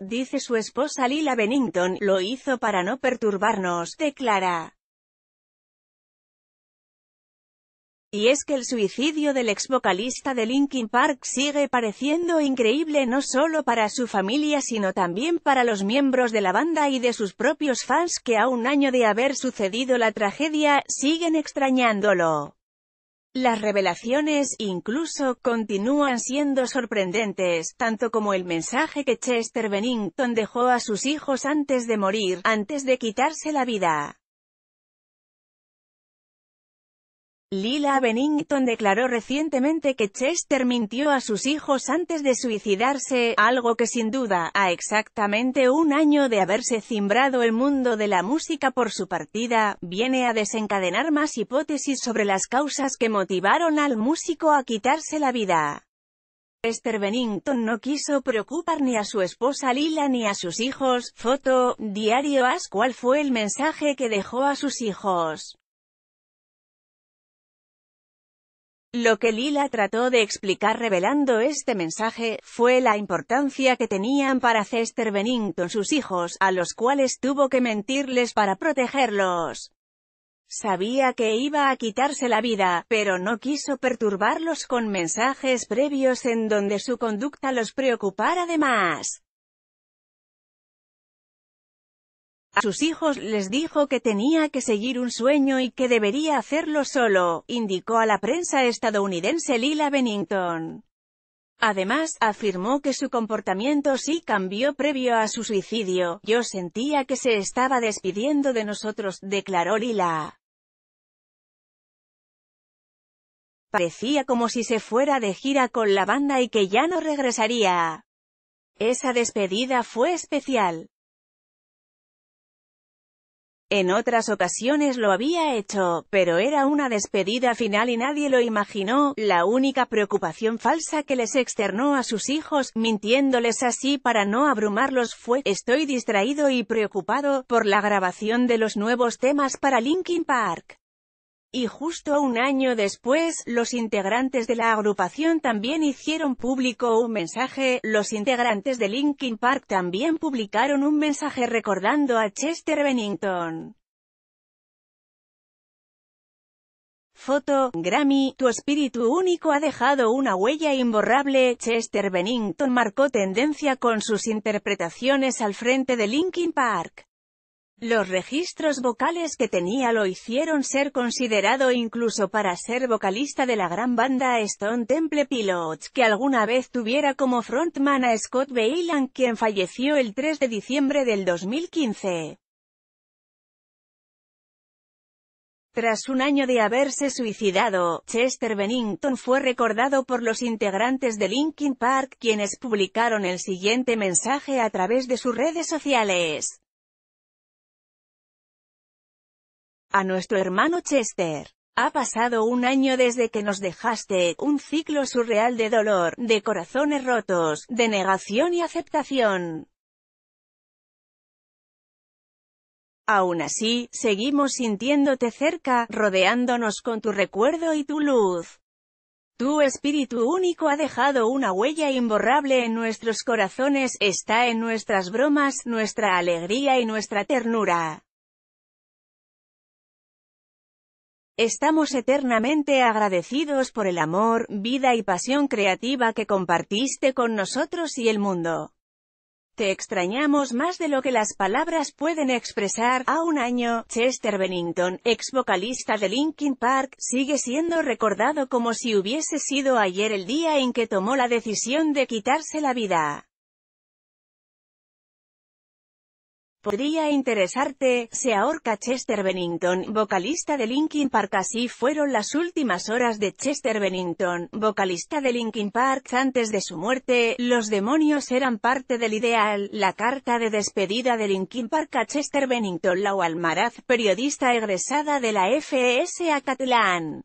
dice su esposa Lila Bennington, lo hizo para no perturbarnos, declara. Y es que el suicidio del ex vocalista de Linkin Park sigue pareciendo increíble no solo para su familia sino también para los miembros de la banda y de sus propios fans que a un año de haber sucedido la tragedia, siguen extrañándolo. Las revelaciones, incluso, continúan siendo sorprendentes, tanto como el mensaje que Chester Bennington dejó a sus hijos antes de morir, antes de quitarse la vida. Lila Bennington declaró recientemente que Chester mintió a sus hijos antes de suicidarse, algo que sin duda, a exactamente un año de haberse cimbrado el mundo de la música por su partida, viene a desencadenar más hipótesis sobre las causas que motivaron al músico a quitarse la vida. Chester Bennington no quiso preocupar ni a su esposa Lila ni a sus hijos. Foto, diario As. ¿Cuál fue el mensaje que dejó a sus hijos? Lo que Lila trató de explicar revelando este mensaje, fue la importancia que tenían para Cester Bennington sus hijos, a los cuales tuvo que mentirles para protegerlos. Sabía que iba a quitarse la vida, pero no quiso perturbarlos con mensajes previos en donde su conducta los preocupara de más. A sus hijos les dijo que tenía que seguir un sueño y que debería hacerlo solo, indicó a la prensa estadounidense Lila Bennington. Además, afirmó que su comportamiento sí cambió previo a su suicidio. Yo sentía que se estaba despidiendo de nosotros, declaró Lila. Parecía como si se fuera de gira con la banda y que ya no regresaría. Esa despedida fue especial. En otras ocasiones lo había hecho, pero era una despedida final y nadie lo imaginó, la única preocupación falsa que les externó a sus hijos, mintiéndoles así para no abrumarlos fue, estoy distraído y preocupado, por la grabación de los nuevos temas para Linkin Park. Y justo un año después, los integrantes de la agrupación también hicieron público un mensaje, los integrantes de Linkin Park también publicaron un mensaje recordando a Chester Bennington. Foto, Grammy, tu espíritu único ha dejado una huella imborrable. Chester Bennington marcó tendencia con sus interpretaciones al frente de Linkin Park. Los registros vocales que tenía lo hicieron ser considerado incluso para ser vocalista de la gran banda Stone Temple Pilots, que alguna vez tuviera como frontman a Scott Weiland quien falleció el 3 de diciembre del 2015. Tras un año de haberse suicidado, Chester Bennington fue recordado por los integrantes de Linkin Park quienes publicaron el siguiente mensaje a través de sus redes sociales. a nuestro hermano Chester. Ha pasado un año desde que nos dejaste, un ciclo surreal de dolor, de corazones rotos, de negación y aceptación. Aún así, seguimos sintiéndote cerca, rodeándonos con tu recuerdo y tu luz. Tu espíritu único ha dejado una huella imborrable en nuestros corazones, está en nuestras bromas, nuestra alegría y nuestra ternura. Estamos eternamente agradecidos por el amor, vida y pasión creativa que compartiste con nosotros y el mundo. Te extrañamos más de lo que las palabras pueden expresar. A un año, Chester Bennington, ex vocalista de Linkin Park, sigue siendo recordado como si hubiese sido ayer el día en que tomó la decisión de quitarse la vida. Podría interesarte, se ahorca Chester Bennington, vocalista de Linkin Park Así fueron las últimas horas de Chester Bennington, vocalista de Linkin Park antes de su muerte, los demonios eran parte del ideal, la carta de despedida de Linkin Park a Chester Bennington La Almaraz, periodista egresada de la FES Acatlán.